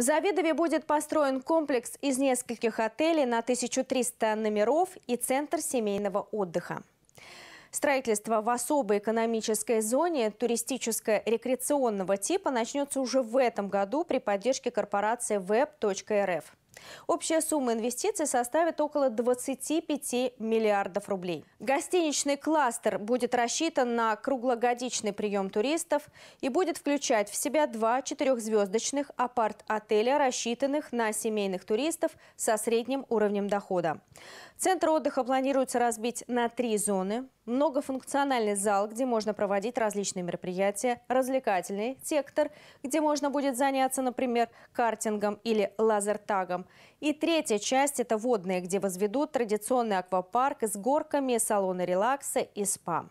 В Завидове будет построен комплекс из нескольких отелей на 1300 номеров и центр семейного отдыха. Строительство в особой экономической зоне туристическо-рекреационного типа начнется уже в этом году при поддержке корпорации web.rf. Общая сумма инвестиций составит около 25 миллиардов рублей. Гостиничный кластер будет рассчитан на круглогодичный прием туристов и будет включать в себя два четырехзвездочных апарт-отеля, рассчитанных на семейных туристов со средним уровнем дохода. Центр отдыха планируется разбить на три зоны – многофункциональный зал, где можно проводить различные мероприятия, развлекательный сектор, где можно будет заняться, например, картингом или лазертагом. И третья часть – это водные, где возведут традиционный аквапарк с горками, салоны релакса и спа.